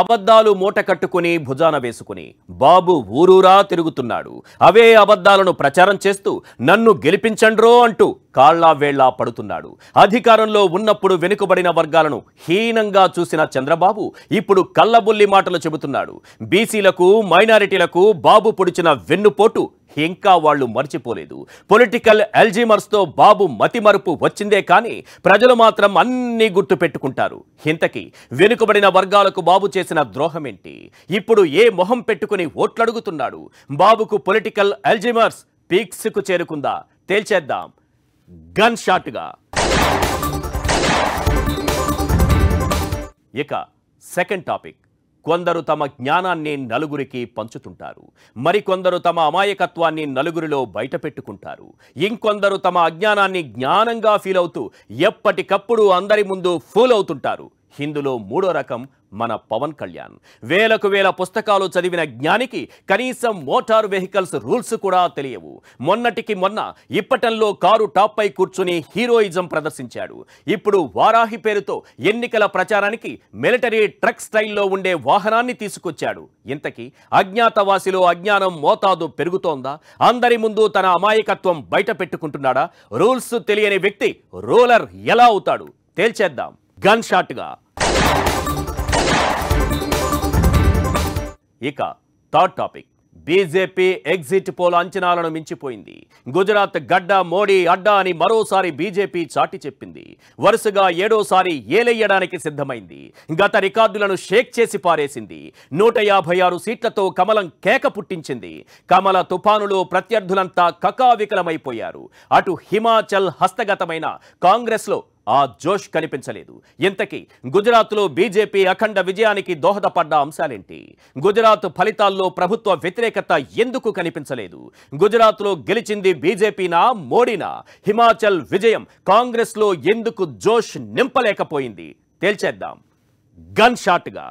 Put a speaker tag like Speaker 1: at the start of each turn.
Speaker 1: అబద్ధాలు మూట కట్టుకుని భుజాన వేసుకుని బాబు ఊరూరా తిరుగుతున్నాడు అవే అబద్ధాలను ప్రచారం చేస్తూ నన్ను గెలిపించండ్రో అంటూ కాళ్లావేళ్లా పడుతున్నాడు అధికారంలో ఉన్నప్పుడు వెనుకబడిన వర్గాలను హీనంగా చూసిన చంద్రబాబు ఇప్పుడు కళ్ళబుల్లి మాటలు చెబుతున్నాడు బీసీలకు మైనారిటీలకు బాబు పొడిచిన వెన్నుపోటు ఇంకా వాళ్ళు మర్చిపోలేదు పొలిటికల్ ఎల్జీమర్స్తో బాబు మతిమరుపు వచ్చిందే కానీ ప్రజలు మాత్రం అన్నీ గుర్తు పెట్టుకుంటారు ఇంతకీ వెనుకబడిన వర్గాలకు బాబు చేసిన ద్రోహమేంటి ఇప్పుడు ఏ మొహం పెట్టుకుని ఓట్లడుగుతున్నాడు బాబుకు పొలిటికల్ ఎల్జీమర్స్ పీక్స్కు చేరుకుందా తేల్చేద్దాం గన్ షాట్గా ఇక సెకండ్ టాపిక్ కొందరు తమ జ్ఞానాన్ని నలుగురికి పంచుతుంటారు మరికొందరు తమ అమాయకత్వాన్ని నలుగురిలో బయటపెట్టుకుంటారు ఇంకొందరు తమ అజ్ఞానాన్ని జ్ఞానంగా ఫీల్ అవుతూ ఎప్పటికప్పుడు అందరి ముందు ఫూల్ అవుతుంటారు హిందులో మూడో రకం మన పవన్ కళ్యాణ్ వేలకు వేల పుస్తకాలు చదివిన జ్ఞానికి కనీసం మోటార్ వెహికల్స్ రూల్స్ కూడా తెలియవు మొన్నటికి మొన్న ఇప్పటంలో కారు టాప్పై కూర్చుని హీరోయిజం ప్రదర్శించాడు ఇప్పుడు వారాహి పేరుతో ఎన్నికల ప్రచారానికి మిలిటరీ ట్రక్ స్టైల్లో ఉండే వాహనాన్ని తీసుకొచ్చాడు ఇంతకీ అజ్ఞాతవాసిలో అజ్ఞానం మోతాదు పెరుగుతోందా అందరి ముందు తన అమాయకత్వం బయట పెట్టుకుంటున్నాడా రూల్స్ తెలియని వ్యక్తి రూలర్ ఎలా అవుతాడు తేల్చేద్దాం గన్ షాట్గా ఇక third topic BJP exit poll అంచనాలను మించిపోయింది గుజరాత్ గడ్డ మోడీ అడ్డా అని మరోసారి బీజేపీ చాటి చెప్పింది వరుసగా ఏడోసారి ఏలెయ్యడానికి సిద్ధమైంది గత రికార్డులను షేక్ చేసి పారేసింది నూట యాభై ఆరు సీట్లతో కమలం కేక పుట్టించింది కమల తుఫానులో ప్రత్యర్థులంతా కకావికలమైపోయారు అటు హిమాచల్ హస్తగతమైన కాంగ్రెస్లో ఆ జోష్ కనిపించలేదు ఇంతకీ గుజరాత్లో బీజేపీ అఖండ విజయానికి దోహదపడ్డ అంశాలేంటి గుజరాత్ ఫలితాల్లో ప్రభుత్వ వ్యతిరేకత ఎందుకు కనిపించలేదు గుజరాత్లో గెలిచింది బీజేపీనా మోడీనా హిమాచల్ విజయం కాంగ్రెస్లో ఎందుకు జోష్ నింపలేకపోయింది తేల్చేద్దాం గన్ షాట్గా